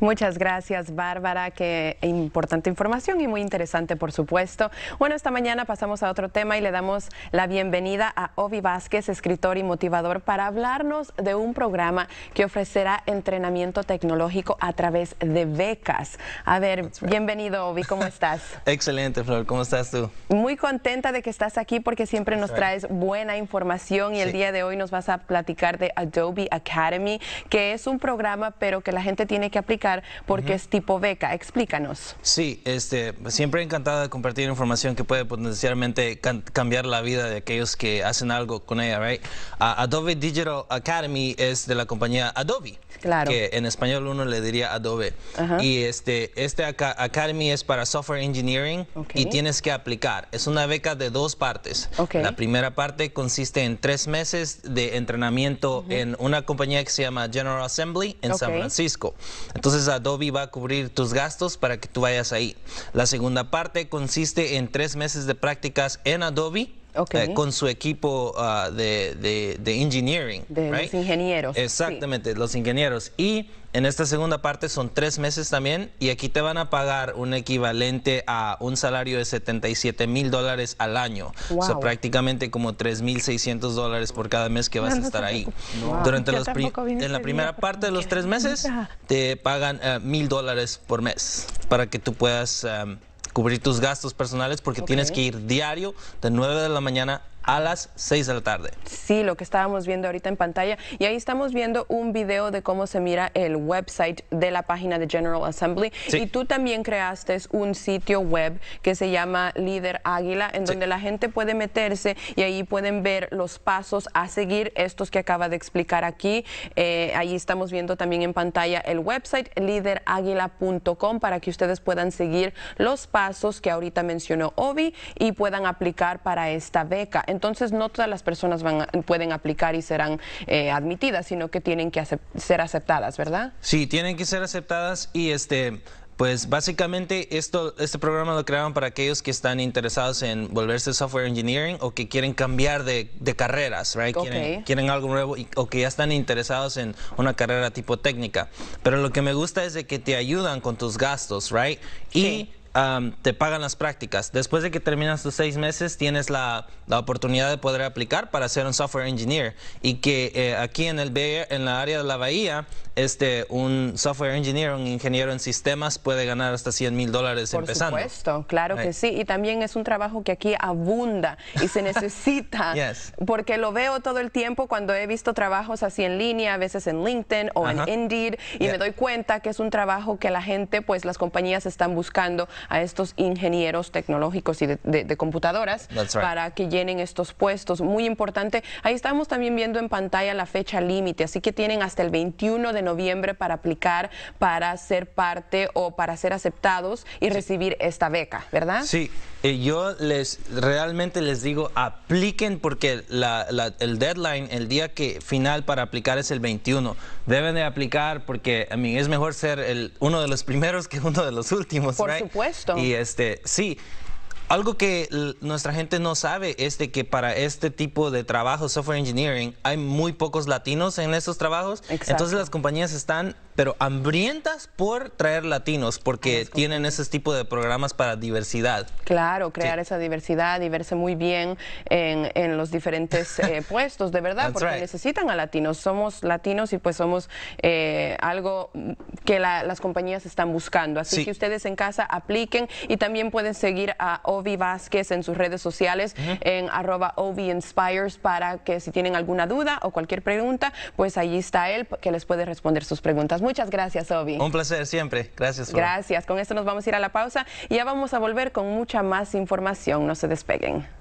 Muchas gracias, Bárbara. Qué importante información y muy interesante, por supuesto. Bueno, esta mañana pasamos a otro tema y le damos la bienvenida a Ovi Vázquez, escritor y motivador, para hablarnos de un programa que ofrecerá entrenamiento tecnológico a través de becas. A ver, bienvenido, Ovi. ¿Cómo estás? Excelente, Flor. ¿Cómo estás tú? Muy contenta de que estás aquí porque siempre nos traes buena información y el día de hoy nos vas a platicar de Adobe Academy, que es un programa, pero que la gente tiene que aplicar porque es tipo beca. Explícanos. Sí, este, siempre encantada de compartir información que puede potencialmente cambiar la vida de aquellos que hacen algo con ella, right? Ah, Adobe Digital Academy es de la compañía Adobe. Claro. Que en español uno le diría Adobe. Y este, este Academy es para Software Engineering y tienes que aplicar. Es una beca de dos partes. La primera parte consiste en tres meses de entrenamiento en una compañía que se llama General Assembly en San Francisco. Entonces, Adobe va a cubrir tus gastos para que tú vayas ahí. La segunda parte consiste en tres meses de prácticas en Adobe eh, con su equipo ah, de, de, engineering. De los ingenieros. Exactamente, los ingenieros. Y en esta segunda parte son tres meses también y aquí te van a pagar un equivalente a un salario de 77 mil dólares al año. O sea, prácticamente como 3,600 mil dólares por cada mes que vas a estar ahí. Durante los en la primera parte de los tres meses te pagan eh, mil dólares por mes para que tú puedas... Em, cubrir tus gastos personales porque tienes que ir diario de 9 de la mañana a las 6 de la tarde. Sí, lo que estábamos viendo ahorita en pantalla. Y ahí estamos viendo un video de cómo se mira el website de la página de General Assembly. Sí. Y tú también creaste un sitio web que se llama Líder Águila, en donde la gente puede meterse y ahí pueden ver los pasos a seguir, estos que acaba de explicar aquí. Eh, ahí estamos viendo también en pantalla el website LíderÁguila.com para que ustedes puedan seguir los pasos que ahorita mencionó Obi y puedan aplicar para esta beca entonces no todas las personas van pueden aplicar y serán eh, admitidas, sino que tienen que ser aceptadas, ¿verdad? Sí, tienen que ser aceptadas y este... Pues básicamente esto, este programa lo crearon para aquellos que están interesados en volverse software engineering o que quieren cambiar de, carreras, right? quieren, algo nuevo o que ya están interesados en una carrera tipo técnica. Pero lo que me gusta es de que te ayudan con tus gastos, right? Sí te pagan las prácticas. Después de que terminas tus seis meses, tienes la, la oportunidad de poder aplicar para ser un software engineer. Y que eh, aquí en, el, en la área de la bahía, este, un software engineer, un ingeniero en sistemas, puede ganar hasta 100 mil dólares empezando. Por supuesto, claro que sí. Y también es un trabajo que aquí abunda y se necesita. Porque lo veo todo el tiempo cuando he visto trabajos así en línea, a veces en LinkedIn o en Indeed, y me doy cuenta que es un trabajo que la gente, pues las compañías están buscando a estos ingenieros tecnológicos y de, computadoras para que llenen estos puestos. Muy importante. Ahí estamos también viendo en pantalla la fecha límite, así que tienen hasta el 21 de noviembre para aplicar para ser parte o para ser aceptados y recibir esta beca, ¿verdad? Sí, yo les realmente les digo apliquen porque el deadline, el día que final para aplicar es el 21. Deben de aplicar porque a mí es mejor ser el, uno de los primeros que uno de los últimos. Por supuesto. Y este, sí. Algo que nuestra gente no sabe es de que para este tipo de trabajo, software engineering, hay muy pocos latinos en esos trabajos. Entonces las compañías están pero hambrientas por traer latinos, porque tienen ese tipo de programas para diversidad. Claro, crear esa diversidad y verse muy bien en, los diferentes eh, puestos, de verdad, porque necesitan a latinos. Somos latinos y pues somos eh, algo que las compañías están buscando. Así que ustedes en casa apliquen y también pueden seguir a Ovi Vázquez en sus redes sociales, en arroba Ovi Inspires, para que si tienen alguna duda o cualquier pregunta, pues allí está él que les puede responder sus preguntas. Muchas gracias, Obi. Un placer siempre. Gracias. Gracias. Con esto nos vamos a ir a la pausa y ya vamos a volver con mucha más información. No se despeguen.